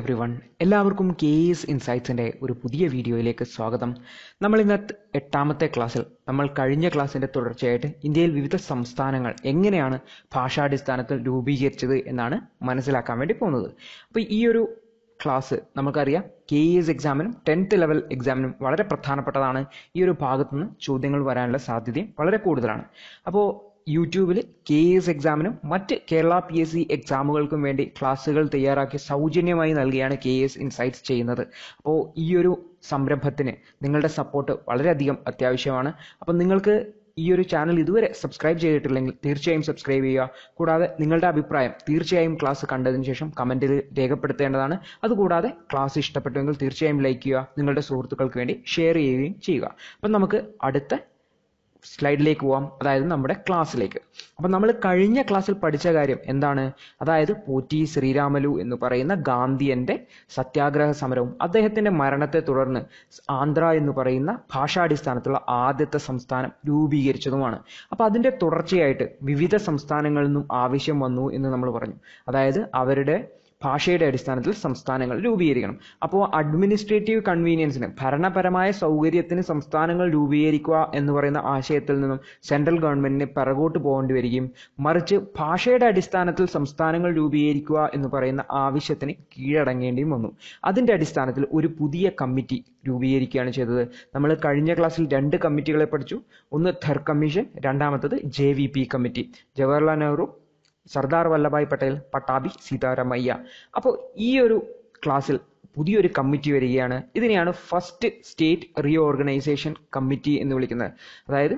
every everyone എല്ലാവർക്കും K S ഇൻസൈറ്റ്സിൻ്റെ ഒരു പുതിയ വീഡിയോയിലേക്ക് സ്വാഗതം നമ്മൾ ഇന്ന് എട്ടാമത്തെ ക്ലാസ്സിൽ നമ്മൾ കഴിഞ്ഞ ക്ലാസ്സിൻ്റെ തുടർച്ചയായിട്ട് ഇന്ത്യയിൽ വിവിധ സംസ്ഥാനങ്ങൾ എങ്ങനെയാണ് ഭാഷാടിസ്ഥാനത്തിൽ രൂപീകരിച്ചത് എന്നാണ് മനസ്സിലാക്കാൻ വേണ്ടി പോകുന്നത് അപ്പോൾ ഈ ഒരു ക്ലാസ് നമുക്കറിയാം കെ എസ് എക്സാമിനും ടെൻത്ത് ലെവൽ എക്സാമിനും വളരെ പ്രധാനപ്പെട്ടതാണ് ഈ ഒരു ഭാഗത്തുനിന്ന് ചോദ്യങ്ങൾ വരാനുള്ള സാധ്യതയും വളരെ കൂടുതലാണ് അപ്പോൾ യൂട്യൂബിൽ കെ എസ് എക്സാമിനും മറ്റ് കേരള പി എസ് സി എക്സാമുകൾക്കും വേണ്ടി ക്ലാസ്സുകൾ തയ്യാറാക്കി സൗജന്യമായി നൽകിയാണ് കെ എസ് ഇൻസൈറ്റ്സ് ചെയ്യുന്നത് അപ്പോൾ ഈ ഒരു സംരംഭത്തിന് നിങ്ങളുടെ സപ്പോർട്ട് വളരെയധികം അത്യാവശ്യമാണ് അപ്പം നിങ്ങൾക്ക് ഈ ഒരു ചാനൽ ഇതുവരെ സബ്സ്ക്രൈബ് ചെയ്തിട്ടില്ലെങ്കിൽ തീർച്ചയായും സബ്സ്ക്രൈബ് ചെയ്യുക കൂടാതെ നിങ്ങളുടെ അഭിപ്രായം തീർച്ചയായും ക്ലാസ് കണ്ടതിന് ശേഷം കമൻറ്റിൽ രേഖപ്പെടുത്തേണ്ടതാണ് അതുകൂടാതെ ക്ലാസ് ഇഷ്ടപ്പെട്ടുവെങ്കിൽ തീർച്ചയായും ലൈക്ക് ചെയ്യുക നിങ്ങളുടെ സുഹൃത്തുക്കൾക്ക് വേണ്ടി ഷെയർ ചെയ്യുകയും ചെയ്യുക അപ്പം നമുക്ക് അടുത്ത സ്ലൈഡിലേക്ക് പോവാം അതായത് നമ്മുടെ ക്ലാസ്സിലേക്ക് അപ്പം നമ്മൾ കഴിഞ്ഞ ക്ലാസ്സിൽ പഠിച്ച കാര്യം എന്താണ് അതായത് പോറ്റി ശ്രീരാമലു എന്ന് പറയുന്ന ഗാന്ധിയന്റെ സത്യാഗ്രഹ സമരവും അദ്ദേഹത്തിന്റെ മരണത്തെ തുടർന്ന് ആന്ധ്ര എന്ന് പറയുന്ന ഭാഷാടിസ്ഥാനത്തുള്ള ആദ്യത്തെ സംസ്ഥാനം രൂപീകരിച്ചതുമാണ് അപ്പം അതിന്റെ തുടർച്ചയായിട്ട് വിവിധ സംസ്ഥാനങ്ങളിൽ നിന്നും ആവശ്യം വന്നു എന്ന് നമ്മൾ പറഞ്ഞു അതായത് അവരുടെ ഭാഷയുടെ അടിസ്ഥാനത്തിൽ സംസ്ഥാനങ്ങൾ രൂപീകരിക്കണം അപ്പോൾ അഡ്മിനിസ്ട്രേറ്റീവ് കൺവീനിയൻസിന് ഭരണപരമായ സൗകര്യത്തിന് സംസ്ഥാനങ്ങൾ രൂപീകരിക്കുക എന്ന് പറയുന്ന ആശയത്തിൽ നിന്നും സെൻട്രൽ ഗവൺമെന്റിന് പിറകോട്ട് പോകേണ്ടി വരികയും മറിച്ച് ഭാഷയുടെ അടിസ്ഥാനത്തിൽ സംസ്ഥാനങ്ങൾ രൂപീകരിക്കുക എന്ന് പറയുന്ന ആവശ്യത്തിന് കീഴടങ്ങേണ്ടിയും വന്നു അതിന്റെ അടിസ്ഥാനത്തിൽ ഒരു പുതിയ കമ്മിറ്റി രൂപീകരിക്കുകയാണ് ചെയ്തത് നമ്മൾ കഴിഞ്ഞ ക്ലാസ്സിൽ രണ്ട് കമ്മിറ്റികളെ പഠിച്ചു ഒന്ന് ധർ കമ്മീഷൻ രണ്ടാമത്തത് ജെ കമ്മിറ്റി ജവഹർലാൽ നെഹ്റു സർദാർ വല്ലഭായ് പട്ടേൽ പട്ടാഭി സീതാരാമയ്യ അപ്പോൾ ഈ ഒരു ക്ലാസ്സിൽ പുതിയൊരു കമ്മിറ്റി വരികയാണ് ഇതിനെയാണ് ഫസ്റ്റ് സ്റ്റേറ്റ് ഓർഗനൈസേഷൻ കമ്മിറ്റി എന്ന് വിളിക്കുന്നത് അതായത്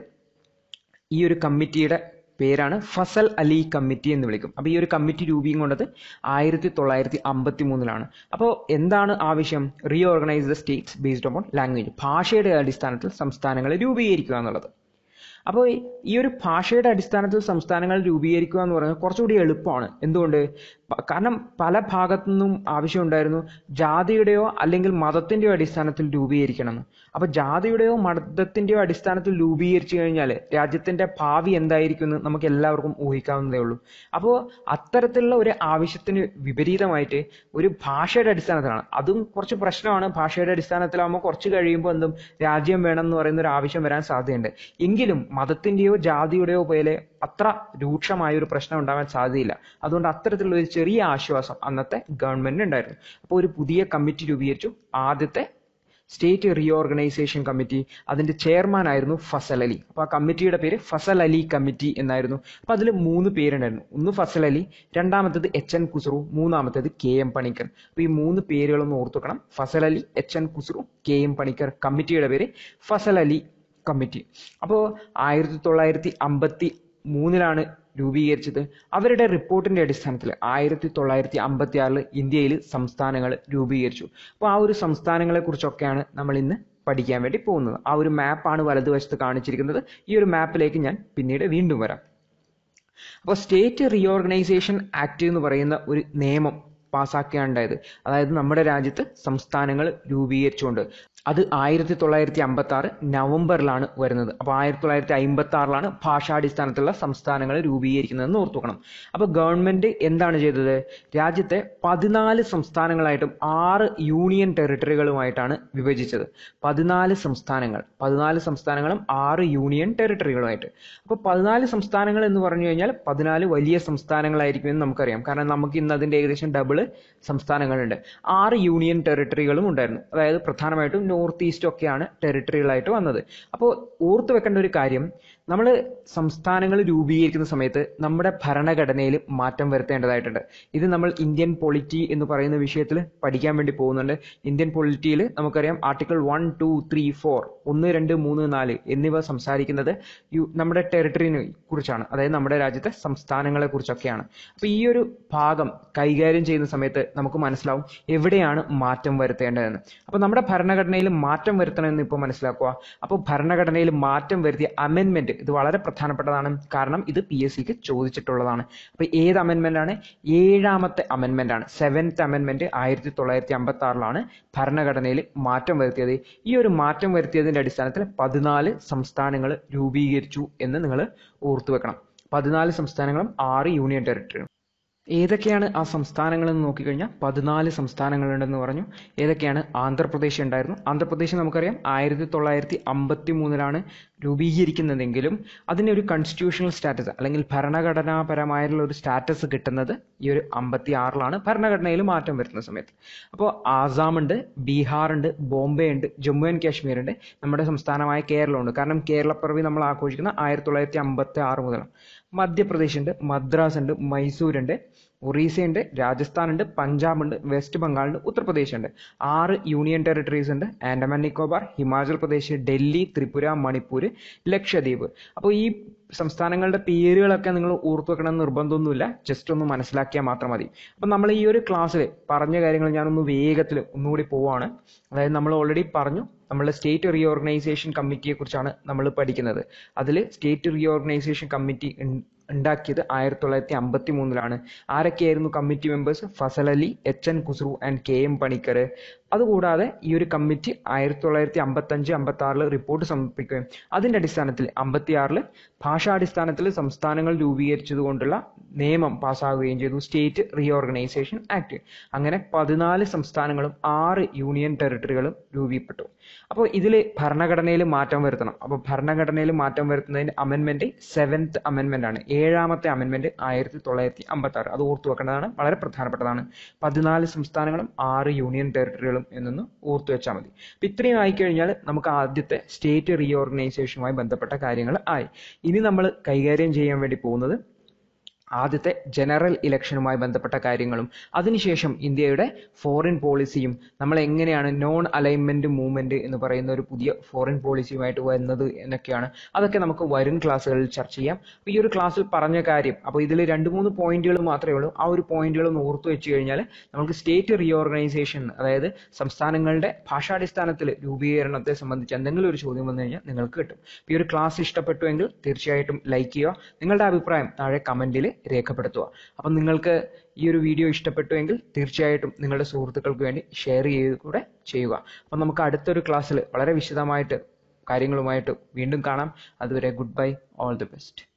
ഈ ഒരു കമ്മിറ്റിയുടെ പേരാണ് ഫസൽ അലി കമ്മിറ്റി എന്ന് വിളിക്കും അപ്പോൾ ഈ ഒരു കമ്മിറ്റി രൂപീം കൊണ്ടത് ആയിരത്തി തൊള്ളായിരത്തി അമ്പത്തി മൂന്നിലാണ് അപ്പോൾ എന്താണ് ആവശ്യം organise the states based on language ഭാഷയുടെ അടിസ്ഥാനത്തിൽ സംസ്ഥാനങ്ങളെ രൂപീകരിക്കുക എന്നുള്ളത് അപ്പോൾ ഈ ഒരു ഭാഷയുടെ അടിസ്ഥാനത്തിൽ സംസ്ഥാനങ്ങൾ രൂപീകരിക്കുക എന്ന് പറയുന്നത് കുറച്ചുകൂടി എളുപ്പമാണ് എന്തുകൊണ്ട് കാരണം പല ഭാഗത്തു നിന്നും ആവശ്യമുണ്ടായിരുന്നു ജാതിയുടെയോ അല്ലെങ്കിൽ മതത്തിന്റെയോ അടിസ്ഥാനത്തിൽ രൂപീകരിക്കണം അപ്പോൾ ജാതിയുടെയോ മതത്തിന്റെയോ അടിസ്ഥാനത്തിൽ രൂപീകരിച്ചു കഴിഞ്ഞാൽ രാജ്യത്തിന്റെ ഭാവി എന്തായിരിക്കും എന്ന് നമുക്ക് എല്ലാവർക്കും ഊഹിക്കാവുന്നതേ ഉള്ളൂ അപ്പോൾ അത്തരത്തിലുള്ള ഒരു ആവശ്യത്തിന് വിപരീതമായിട്ട് ഒരു ഭാഷയുടെ അടിസ്ഥാനത്തിലാണ് അതും കുറച്ച് പ്രശ്നമാണ് ഭാഷയുടെ അടിസ്ഥാനത്തിലാകുമ്പോൾ കുറച്ച് കഴിയുമ്പോൾ എന്തും രാജ്യം വേണം എന്ന് പറയുന്ന ഒരു ആവശ്യം വരാൻ സാധ്യതയുണ്ട് എങ്കിലും മതത്തിന്റെയോ ജാതിയുടെയോ പോലെ അത്ര രൂക്ഷമായ ഒരു പ്രശ്നം ഉണ്ടാവാൻ സാധ്യതയില്ല അതുകൊണ്ട് അത്തരത്തിലുള്ള ഒരു ചെറിയ ആശ്വാസം അന്നത്തെ ഗവൺമെന്റിന് ഉണ്ടായിരുന്നു അപ്പോൾ ഒരു പുതിയ കമ്മിറ്റി രൂപീകരിച്ചു ആദ്യത്തെ സ്റ്റേറ്റ് റീഓർഗനൈസേഷൻ കമ്മിറ്റി അതിന്റെ ചെയർമാൻ ആയിരുന്നു ഫസൽ അലി അപ്പോൾ ആ കമ്മിറ്റിയുടെ പേര് ഫസൽ അലി കമ്മിറ്റി എന്നായിരുന്നു അപ്പോൾ അതിൽ മൂന്ന് പേരുണ്ടായിരുന്നു ഒന്ന് ഫസൽ അലി രണ്ടാമത്തേത് എച്ച് എൻ കുസറു മൂന്നാമത്തേത് കെ എം പണിക്കർ അപ്പോൾ ഈ മൂന്ന് പേരുകളൊന്നും ഓർത്തുക്കണം Fazal Ali H N Kunzru K M Panikkar കമ്മിറ്റിയുടെ പേര് ഫസൽ അലി കമ്മിറ്റി അപ്പോൾ ആയിരത്തി തൊള്ളായിരത്തി അമ്പത്തി മൂന്നിലാണ് രൂപീകരിച്ചത് അവരുടെ റിപ്പോർട്ടിന്റെ അടിസ്ഥാനത്തിൽ ആയിരത്തി തൊള്ളായിരത്തി അമ്പത്തി ആറിൽ ഇന്ത്യയിൽ സംസ്ഥാനങ്ങൾ രൂപീകരിച്ചു അപ്പോൾ ആ ഒരു സംസ്ഥാനങ്ങളെ കുറിച്ചൊക്കെയാണ് നമ്മൾ ഇന്ന് പഠിക്കാൻ വേണ്ടി പോകുന്നത് ആ ഒരു മാപ്പാണ് വലതുവശത്ത് കാണിച്ചിരിക്കുന്നത് ഈ ഒരു മാപ്പിലേക്ക് ഞാൻ പിന്നീട് വീണ്ടും വരാം അപ്പോൾ സ്റ്റേറ്റ് റീഓർഗനൈസേഷൻ ആക്ട് എന്ന് പറയുന്ന ഒരു നിയമം പാസ്സാക്കുകയാണ് അതായത് നമ്മുടെ രാജ്യത്ത് സംസ്ഥാനങ്ങൾ രൂപീകരിച്ചുകൊണ്ട് അത് ആയിരത്തി തൊള്ളായിരത്തി അമ്പത്തി ആറ് നവംബറിലാണ് വരുന്നത് അപ്പോൾ ആയിരത്തി തൊള്ളായിരത്തി അമ്പത്തി ആറിലാണ് ഭാഷാടിസ്ഥാനത്തിലുള്ള സംസ്ഥാനങ്ങൾ രൂപീകരിക്കുന്നതെന്ന് ഓർത്തുക്കണം അപ്പോൾ ഗവൺമെന്റ് എന്താണ് ചെയ്തത് രാജ്യത്തെ പതിനാല് സംസ്ഥാനങ്ങളായിട്ടും ആറ് യൂണിയൻ ടെറിട്ടറികളുമായിട്ടാണ് വിഭജിച്ചത് പതിനാല് സംസ്ഥാനങ്ങൾ പതിനാല് സംസ്ഥാനങ്ങളും ആറ് യൂണിയൻ ടെറിട്ടറികളുമായിട്ട് അപ്പോൾ പതിനാല് സംസ്ഥാനങ്ങൾ എന്ന് പറഞ്ഞു കഴിഞ്ഞാൽ പതിനാല് വലിയ എന്ന് നമുക്കറിയാം കാരണം നമുക്ക് ഇന്ന് അതിൻ്റെ ഏകദേശം ഡബിൾ സംസ്ഥാനങ്ങളുണ്ട് ആറ് യൂണിയൻ ടെറിട്ടറികളും ഉണ്ടായിരുന്നു അതായത് പ്രധാനമായിട്ടും നോർത്ത് ഈസ്റ്റ് ഒക്കെയാണ് ടെറിട്ടറികളായിട്ട് വന്നത് അപ്പോൾ ഓർത്തു വെക്കേണ്ട ഒരു കാര്യം നമ്മൾ സംസ്ഥാനങ്ങൾ രൂപീകരിക്കുന്ന സമയത്ത് നമ്മുടെ ഭരണഘടനയിൽ മാറ്റം വരുത്തേണ്ടതായിട്ടുണ്ട് ഇത് നമ്മൾ ഇന്ത്യൻ പൊളിറ്റി എന്ന് പറയുന്ന വിഷയത്തിൽ പഠിക്കാൻ വേണ്ടി പോകുന്നുണ്ട് ഇന്ത്യൻ പൊളിറ്റിയിൽ നമുക്കറിയാം article one two three four ഒന്ന് രണ്ട് മൂന്ന് നാല് എന്നിവ സംസാരിക്കുന്നത് നമ്മുടെ ടെറിട്ടറിനെ കുറിച്ചാണ് അതായത് നമ്മുടെ രാജ്യത്തെ സംസ്ഥാനങ്ങളെ കുറിച്ചൊക്കെയാണ് അപ്പോൾ ഈ ഒരു ഭാഗം കൈകാര്യം ചെയ്യുന്ന സമയത്ത് നമുക്ക് മനസ്സിലാവും എവിടെയാണ് മാറ്റം വരുത്തേണ്ടതെന്ന് അപ്പോൾ നമ്മുടെ ഭരണഘടനയിൽ മാറ്റം വരുത്തണമെന്ന് ഇപ്പൊ മനസ്സിലാക്കുക അപ്പോൾ ഭരണഘടനയിൽ മാറ്റം വരുത്തിയ അമെന്മെന്റ് ഇത് വളരെ പ്രധാനപ്പെട്ടതാണ് കാരണം ഇത് പി എസ് സിക്ക് ചോദിച്ചിട്ടുള്ളതാണ് അപ്പോൾ ഏത് അമെന്മെന്റ് ആണ് ഏഴാമത്തെ അമെന്മെന്റ് ആണ് സെവൻത്ത് അമെന്മെന്റ് ആയിരത്തി തൊള്ളായിരത്തി അമ്പത്തി ആറിലാണ് ഭരണഘടനയിൽ മാറ്റം വരുത്തിയത് ഈ ഒരു മാറ്റം വരുത്തിയതിന്റെ അടിസ്ഥാനത്തിൽ പതിനാല് സംസ്ഥാനങ്ങൾ രൂപീകരിച്ചു എന്ന് നിങ്ങൾ ഓർത്തു വെക്കണം പതിനാല് സംസ്ഥാനങ്ങളും ആറ് യൂണിയൻ ടെറിട്ടറിയും ഏതൊക്കെയാണ് ആ സംസ്ഥാനങ്ങളെന്ന് നോക്കിക്കഴിഞ്ഞാൽ പതിനാല് സംസ്ഥാനങ്ങളുണ്ടെന്ന് പറഞ്ഞു ഏതൊക്കെയാണ് ആന്ധ്രാപ്രദേശ് ഉണ്ടായിരുന്നു ആന്ധ്രാപ്രദേശ് നമുക്കറിയാം ആയിരത്തി തൊള്ളായിരത്തി അമ്പത്തി മൂന്നിലാണ് രൂപീകരിക്കുന്നതെങ്കിലും അതിന് ഒരു കൺസ്റ്റിറ്റ്യൂഷണൽ സ്റ്റാറ്റസ് അല്ലെങ്കിൽ ഭരണഘടനാപരമായിട്ടുള്ള ഒരു സ്റ്റാറ്റസ് കിട്ടുന്നത് ഈ ഒരു അമ്പത്തി ആറിലാണ് ഭരണഘടനയിൽ മാറ്റം വരുന്ന സമയത്ത് അപ്പോൾ ആസാം ഉണ്ട് ബീഹാർ ഉണ്ട് ബോംബെ ഉണ്ട് ജമ്മു ആൻഡ് കാശ്മീർ ഉണ്ട് നമ്മുടെ സംസ്ഥാനമായ കേരളമുണ്ട് കാരണം കേരളപ്പിറവി നമ്മൾ ആഘോഷിക്കുന്ന ആയിരത്തി തൊള്ളായിരത്തി അമ്പത്തി ആറ് മുതലാണ് മധ്യപ്രദേശ് ഉണ്ട് മദ്രാസ് ഉണ്ട് മൈസൂർ ഉണ്ട് ഒറീസ ഉണ്ട് രാജസ്ഥാൻ ഉണ്ട് പഞ്ചാബ് ഉണ്ട് വെസ്റ്റ് ബംഗാൾ ഉണ്ട് ഉത്തർപ്രദേശ് ഉണ്ട് ആറ് യൂണിയൻ ടെറിട്ടറീസ് ഉണ്ട് ആൻഡമാൻ നിക്കോബാർ ഹിമാചൽ പ്രദേശ് ഡൽഹി ത്രിപുര മണിപ്പൂർ ലക്ഷദ്വീപ് അപ്പോൾ ഈ സംസ്ഥാനങ്ങളുടെ പേരുകളൊക്കെ നിങ്ങൾ ഓർത്തു വെക്കണം നിർബന്ധമൊന്നുമില്ല ജസ്റ്റ് ഒന്ന് മനസ്സിലാക്കിയാൽ മാത്രം മതി അപ്പം നമ്മൾ ഈ ഒരു ക്ലാസ്സിൽ പറഞ്ഞ കാര്യങ്ങൾ ഞാനൊന്ന് വേഗത്തിൽ ഒന്നുകൂടി പോവാണ് അതായത് നമ്മൾ ഓൾറെഡി പറഞ്ഞു നമ്മൾ സ്റ്റേറ്റ് റീഓർഗനൈസേഷൻ കമ്മിറ്റിയെ കുറിച്ചാണ് നമ്മൾ പഠിക്കുന്നത് അതിൽ സ്റ്റേറ്റ് റീഓർഗനൈസേഷൻ കമ്മിറ്റി ഉണ്ടാക്കിയത് ആയിരത്തി തൊള്ളായിരത്തി അമ്പത്തി മൂന്നിലാണ് ആരൊക്കെയായിരുന്നു committee members Fazal Ali H N Kunzru and K M Panikkar അതുകൂടാതെ ഈ ഒരു കമ്മിറ്റി ആയിരത്തി തൊള്ളായിരത്തി അഞ്ച് അമ്പത്തി റിപ്പോർട്ട് സമർപ്പിക്കുകയും അതിൻ്റെ അടിസ്ഥാനത്തിൽ ആറിൽ ഭാഷാടിസ്ഥാനത്തിൽ സംസ്ഥാനങ്ങൾ രൂപീകരിച്ചതുകൊണ്ടുള്ള നിയമം പാസ്സാകുകയും ചെയ്തു സ്റ്റേറ്റ് റീഓർഗനൈസേഷൻ ആക്ട് അങ്ങനെ പതിനാല് സംസ്ഥാനങ്ങളും ആറ് യൂണിയൻ ടെറിട്ടറികളും രൂപീപ്പെട്ടു അപ്പോൾ ഇതിൽ ഭരണഘടനയിൽ മാറ്റം വരുത്തണം അപ്പോൾ ഭരണഘടനയിൽ മാറ്റം വരുത്തുന്നതിന് അമെൻമെൻറ്റ് സെവൻത്ത് അമെൻമെൻ്റ് ആണ് ഏഴാമത്തെ അമെൻമെൻറ്റ് ആയിരത്തി തൊള്ളായിരത്തി അമ്പത്തി ആറ് അത് ഓർത്തു വെക്കേണ്ടതാണ് വളരെ പ്രധാനപ്പെട്ടതാണ് പതിനാല് സംസ്ഥാനങ്ങളും ആറ് യൂണിയൻ ടെറിട്ടറികളും കിട്ടും എന്നൊന്ന് ഓർത്തു വെച്ചാൽ മതി അപ്പം ഇത്രയും ആയിക്കഴിഞ്ഞാൽ നമുക്ക് ആദ്യത്തെ സ്റ്റേറ്റ് റീഓർഗനൈസേഷനുമായി ബന്ധപ്പെട്ട കാര്യങ്ങൾ ആയി ഇനി നമ്മൾ കൈകാര്യം ചെയ്യാൻ വേണ്ടി പോകുന്നത് ആദ്യത്തെ ജനറൽ ഇലക്ഷനുമായി ബന്ധപ്പെട്ട കാര്യങ്ങളും അതിനുശേഷം ഇന്ത്യയുടെ ഫോറിൻ പോളിസിയും നമ്മൾ എങ്ങനെയാണ് നോൺ അലൈൻമെന്റ് മൂവ്മെന്റ് എന്ന് പറയുന്ന ഒരു പുതിയ ഫോറിൻ പോളിസിയുമായിട്ട് വരുന്നത് എന്നൊക്കെയാണ് അതൊക്കെ നമുക്ക് വരും ക്ലാസ്സുകളിൽ ചർച്ച ചെയ്യാം ഈ ഒരു ക്ലാസ്സിൽ പറഞ്ഞ കാര്യം അപ്പോൾ ഇതിൽ രണ്ട് മൂന്ന് പോയിന്റുകൾ മാത്രമേ ഉള്ളൂ ആ ഒരു പോയിന്റുകൾ ഒന്ന് ഓർത്തു വെച്ച് കഴിഞ്ഞാൽ നമുക്ക് സ്റ്റേറ്റ് റീഓർഗനൈസേഷൻ അതായത് സംസ്ഥാനങ്ങളുടെ ഭാഷാടിസ്ഥാനത്തിൽ രൂപീകരണത്തെ സംബന്ധിച്ച് എന്തെങ്കിലും ഒരു ചോദ്യം വന്നു കഴിഞ്ഞാൽ നിങ്ങൾക്ക് കിട്ടും ഈ ഒരു ക്ലാസ് ഇഷ്ടപ്പെട്ടുവെങ്കിൽ തീർച്ചയായിട്ടും ലൈക്ക് ചെയ്യുക നിങ്ങളുടെ അഭിപ്രായം താഴെ കമന്റിൽ രേഖപ്പെടുത്തുക അപ്പം നിങ്ങൾക്ക് ഈ ഒരു വീഡിയോ ഇഷ്ടപ്പെട്ടു എങ്കിൽ തീർച്ചയായിട്ടും നിങ്ങളുടെ സുഹൃത്തുക്കൾക്ക് വേണ്ടി ഷെയർ ചെയ്ത് കൂടെ ചെയ്യുക അപ്പം നമുക്ക് അടുത്തൊരു ക്ലാസ്സിൽ വളരെ വിശദമായിട്ട് കാര്യങ്ങളുമായിട്ട് വീണ്ടും കാണാം അതുവരെ goodbye all the best